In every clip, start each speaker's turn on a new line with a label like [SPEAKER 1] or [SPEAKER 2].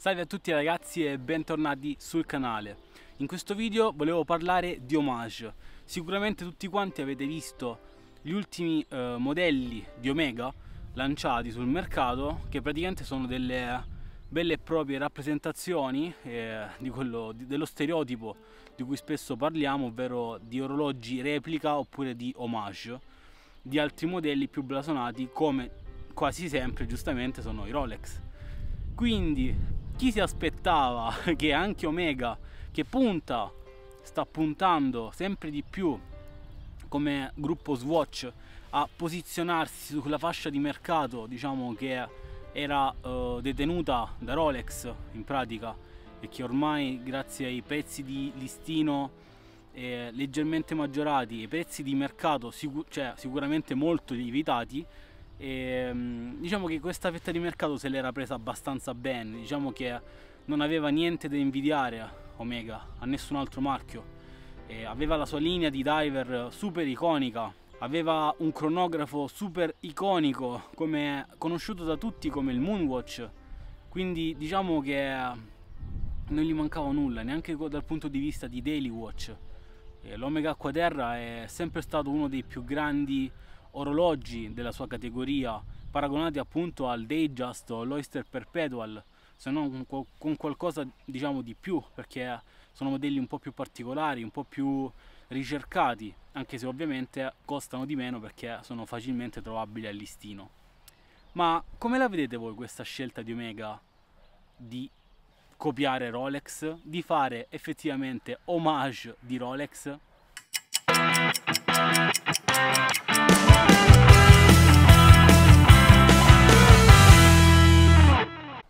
[SPEAKER 1] Salve a tutti ragazzi e bentornati sul canale. In questo video volevo parlare di Homage. Sicuramente tutti quanti avete visto gli ultimi eh, modelli di Omega lanciati sul mercato che praticamente sono delle belle e proprie rappresentazioni eh, di quello, di, dello stereotipo di cui spesso parliamo, ovvero di orologi replica oppure di Homage di altri modelli più blasonati come quasi sempre giustamente sono i Rolex. Quindi chi si aspettava che anche Omega, che punta, sta puntando sempre di più come gruppo Swatch a posizionarsi sulla fascia di mercato, diciamo che era eh, detenuta da Rolex in pratica e che ormai grazie ai prezzi di listino eh, leggermente maggiorati e prezzi di mercato sicu cioè, sicuramente molto lievitati e, ehm, diciamo che questa fetta di mercato se l'era presa abbastanza bene, diciamo che non aveva niente da invidiare Omega a nessun altro marchio. E aveva la sua linea di diver super iconica, aveva un cronografo super iconico, come, conosciuto da tutti come il Moonwatch. Quindi diciamo che non gli mancava nulla, neanche dal punto di vista di Daily Watch. L'Omega Acquaterra è sempre stato uno dei più grandi orologi della sua categoria paragonati appunto al Dayjust o all'Oyster Perpetual se non con qualcosa diciamo di più perché sono modelli un po' più particolari, un po' più ricercati anche se ovviamente costano di meno perché sono facilmente trovabili al listino ma come la vedete voi questa scelta di Omega di copiare Rolex, di fare effettivamente homage di Rolex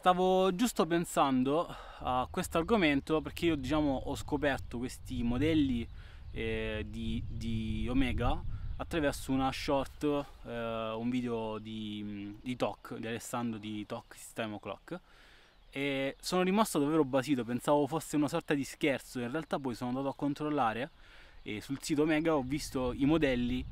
[SPEAKER 1] Stavo giusto pensando a questo argomento perché io diciamo ho scoperto questi modelli eh, di, di, Omega attraverso una short, eh, un video di, di Toc, di Alessandro di Talk System Clock e sono rimasto davvero basito, pensavo fosse una sorta di scherzo, in realtà poi sono andato a controllare e sul sito Omega ho visto i modelli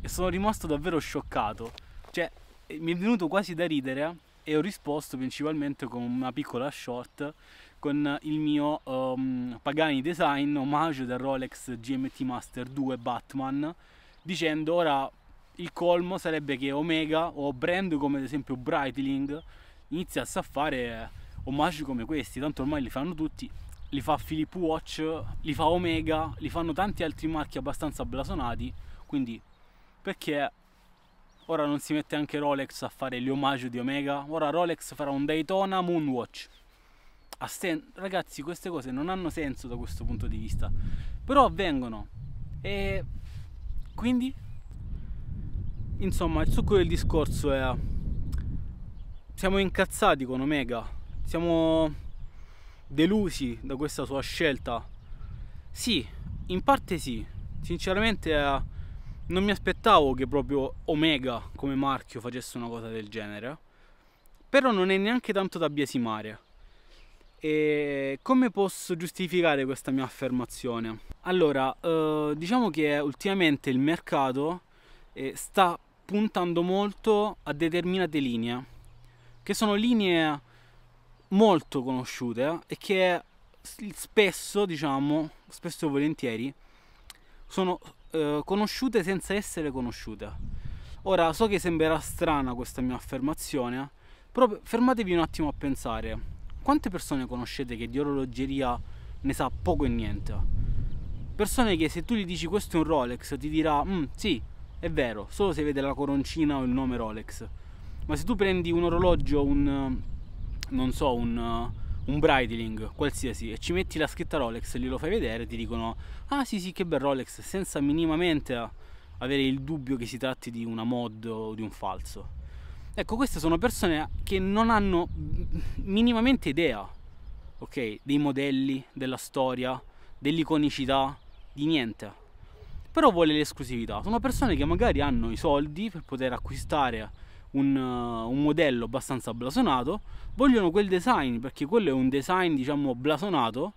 [SPEAKER 1] e sono rimasto davvero scioccato, cioè eh, mi è venuto quasi da ridere e ho risposto principalmente con una piccola short con il mio um, Pagani Design omaggio del Rolex GMT Master 2 Batman dicendo ora il colmo sarebbe che Omega o brand come ad esempio Breitling iniziasse a fare omaggi come questi tanto ormai li fanno tutti li fa Philip Watch, li fa Omega, li fanno tanti altri marchi abbastanza blasonati quindi perché Ora non si mette anche Rolex a fare gli omaggio di Omega. Ora Rolex farà un Daytona Moonwatch. Sen- ragazzi, queste cose non hanno senso da questo punto di vista. Però avvengono. E quindi, insomma, il succo del discorso è... Siamo incazzati con Omega. Siamo delusi da questa sua scelta. Sì, in parte sì. Sinceramente... È eh, non mi aspettavo che proprio Omega come marchio facesse una cosa del genere, però non è neanche tanto da biasimare. E come posso giustificare questa mia affermazione? Allora, eh, diciamo che ultimamente il mercato eh, sta puntando molto a determinate linee, che sono linee molto conosciute e che spesso, diciamo, spesso e volentieri sono eh, conosciute senza essere conosciute. Ora so che sembrerà strana questa mia affermazione, però fermatevi un attimo a pensare. Quante persone conoscete che di orologeria ne sa poco e niente? Persone che se tu gli dici questo è un Rolex ti dirà mm, sì, è vero, solo se vede la coroncina o il nome Rolex. Ma se tu prendi un orologio, un non so, un un bridling qualsiasi e ci metti la scritta Rolex e glielo fai vedere, ti dicono ah sì sì che bel Rolex senza minimamente avere il dubbio che si tratti di una mod o di un falso. Ecco, queste sono persone che non hanno minimamente idea, ok, dei modelli, della storia, dell'iconicità, di niente. Però vuole l'esclusività. Sono persone che magari hanno i soldi per poter acquistare un, uh, un, modello abbastanza blasonato, vogliono quel design perché quello è un design diciamo blasonato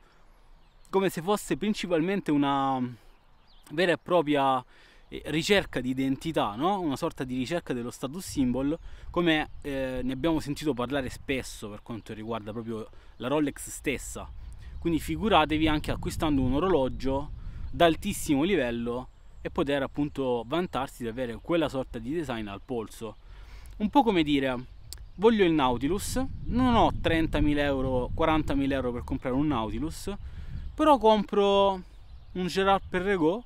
[SPEAKER 1] come se fosse principalmente una mm, vera e propria eh, ricerca di identità, no? una sorta di ricerca dello status symbol, come eh, ne abbiamo sentito parlare spesso per quanto riguarda proprio la Rolex stessa. Quindi figuratevi anche acquistando un orologio d'altissimo livello e poter appunto vantarsi di avere quella sorta di design al polso un po' come dire voglio il Nautilus, non ho 30.000 euro, 40.000 euro per comprare un Nautilus, però compro un Gerard Perregaux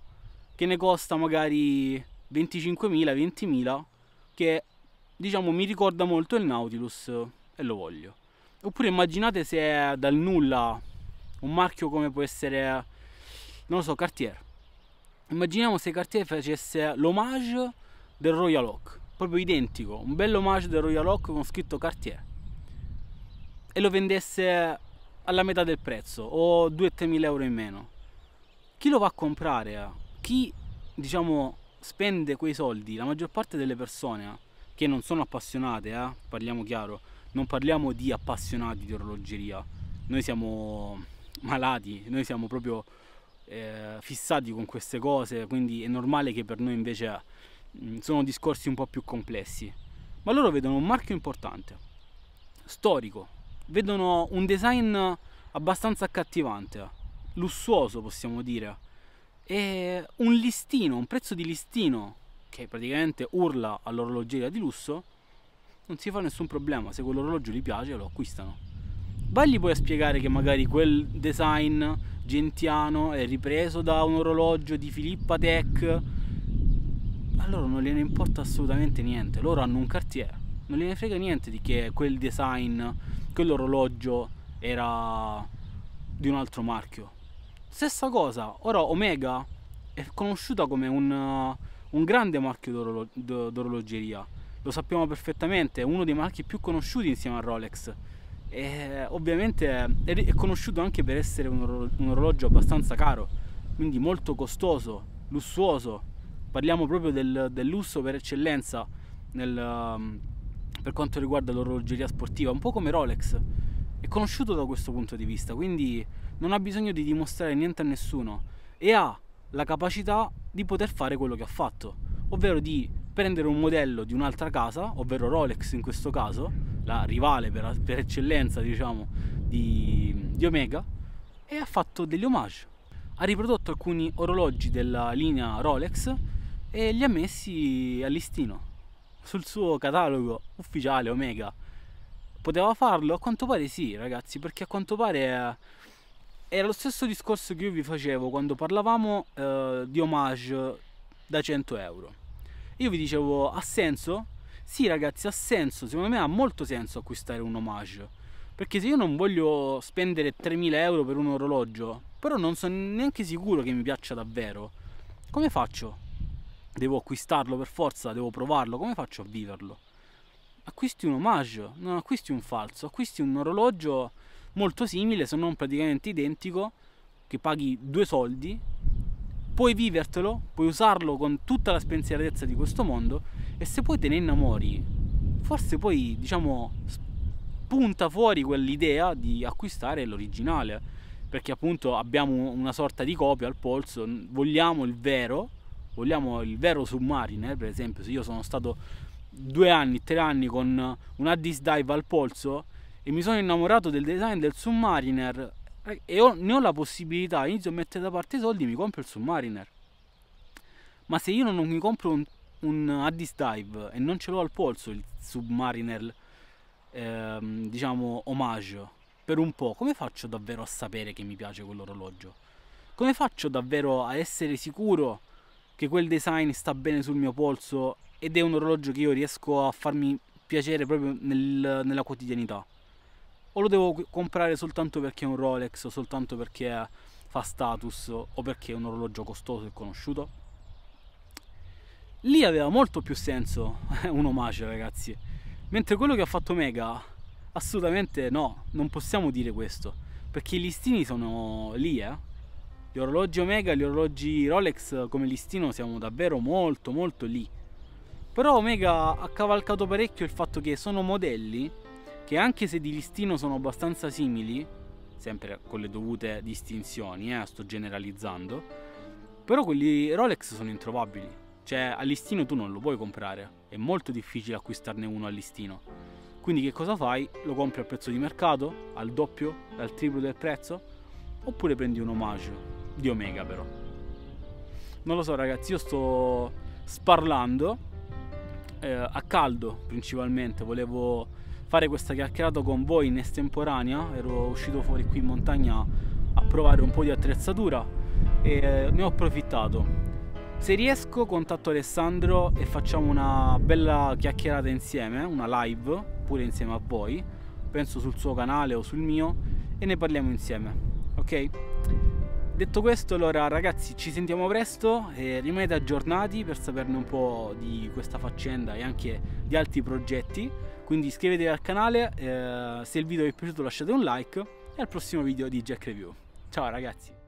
[SPEAKER 1] che ne costa magari 25.000, 20.000, che diciamo mi ricorda molto il Nautilus e lo voglio. Oppure immaginate se è dal nulla un marchio come può essere, non lo so, Cartier. Immaginiamo se Cartier facesse l'omaggio del Royal Oak proprio identico, un bello omaggio del Royal Oak con scritto Cartier e lo vendesse alla metà del prezzo o 2-3 mila euro in meno. Chi lo va a comprare? Eh? Chi diciamo spende quei soldi? La maggior parte delle persone eh, che non sono appassionate, eh, parliamo chiaro, non parliamo di appassionati di orologeria, noi siamo malati, noi siamo proprio eh, fissati con queste cose, quindi è normale che per noi invece Mm, sono discorsi un po' più complessi, ma loro vedono un marchio importante, storico, vedono un design abbastanza accattivante, lussuoso possiamo dire, e un listino, un prezzo di listino che praticamente urla all'orologeria di lusso, non si fa nessun problema, se quell'orologio gli piace lo acquistano. Vagli poi a spiegare che magari quel design gentiano è ripreso da un orologio di Filippa Tech a loro non gliene importa assolutamente niente, loro hanno un cartiere, non gliene frega niente di che quel design, quell'orologio era di un altro marchio. Stessa cosa, ora Omega è conosciuta come un, un grande marchio d'orolog- d'orologeria, lo sappiamo perfettamente, è uno dei marchi più conosciuti insieme a Rolex. E ovviamente è conosciuto anche per essere un, orologio abbastanza caro, quindi molto costoso, lussuoso parliamo proprio del, del lusso per eccellenza nel, um, per quanto riguarda l'orologeria sportiva, un po' come Rolex. È conosciuto da questo punto di vista, quindi non ha bisogno di dimostrare niente a nessuno e ha la capacità di poter fare quello che ha fatto, ovvero di prendere un modello di un'altra casa, ovvero Rolex in questo caso, la rivale per, per eccellenza diciamo di, di Omega, e ha fatto degli omage. Ha riprodotto alcuni orologi della linea Rolex e li ha messi a listino sul suo catalogo ufficiale Omega. Poteva farlo? A quanto pare sì, ragazzi, perché a quanto pare eh, era lo stesso discorso che io vi facevo quando parlavamo eh, di homage da 100 euro. Io vi dicevo, ha senso? Sì, ragazzi, ha senso. Secondo me ha molto senso acquistare un homage. Perché se io non voglio spendere 3.000 euro per un orologio, però non sono neanche sicuro che mi piaccia davvero, come faccio? devo acquistarlo per forza, devo provarlo, come faccio a viverlo? Acquisti un omaggio, non acquisti un falso, acquisti un orologio molto simile, se non praticamente identico, che paghi due soldi, puoi vivertelo, puoi usarlo con tutta la spensieratezza di questo mondo e se poi te ne innamori, forse poi diciamo punta fuori quell'idea di acquistare l'originale, perché appunto abbiamo una sorta di copia al polso, vogliamo il vero, vogliamo il vero submariner, per esempio, se io sono stato due anni, tre anni con una disc dive al polso e mi sono innamorato del design del submariner eh, e ho, ne ho la possibilità, inizio a mettere da parte i soldi e mi compro il submariner. Ma se io non mi compro un, un Addis Dive e non ce l'ho al polso il submariner, ehm, diciamo, omaggio per un po', come faccio davvero a sapere che mi piace quell'orologio? Come faccio davvero a essere sicuro che quel design sta bene sul mio polso ed è un orologio che io riesco a farmi piacere proprio nel, nella quotidianità. O lo devo comprare soltanto perché è un Rolex, o soltanto perché fa status, o perché è un orologio costoso e conosciuto. Lì aveva molto più senso un omaggio, ragazzi. Mentre quello che ha fatto Mega, assolutamente no, non possiamo dire questo. Perché i listini sono lì, eh gli orologi Omega e gli orologi Rolex come listino siamo davvero molto molto lì. Però Omega ha cavalcato parecchio il fatto che sono modelli che anche se di listino sono abbastanza simili, sempre con le dovute distinzioni, eh, sto generalizzando, però quelli Rolex sono introvabili, cioè a listino tu non lo puoi comprare, è molto difficile acquistarne uno a listino. Quindi che cosa fai? Lo compri al prezzo di mercato, al doppio, al triplo del prezzo, oppure prendi un omaggio di Omega però. Non lo so ragazzi, io sto sparlando eh, a caldo principalmente, volevo fare questa chiacchierata con voi in estemporanea, ero uscito fuori qui in montagna a provare un po' di attrezzatura e eh, ne ho approfittato. Se riesco contatto Alessandro e facciamo una bella chiacchierata insieme, una live, pure insieme a voi, penso sul suo canale o sul mio, e ne parliamo insieme, ok? Detto questo, allora ragazzi, ci sentiamo presto e rimanete aggiornati per saperne un po' di questa faccenda e anche di altri progetti. Quindi iscrivetevi al canale, eh, se il video vi è piaciuto lasciate un like e al prossimo video di Jack Review. Ciao ragazzi!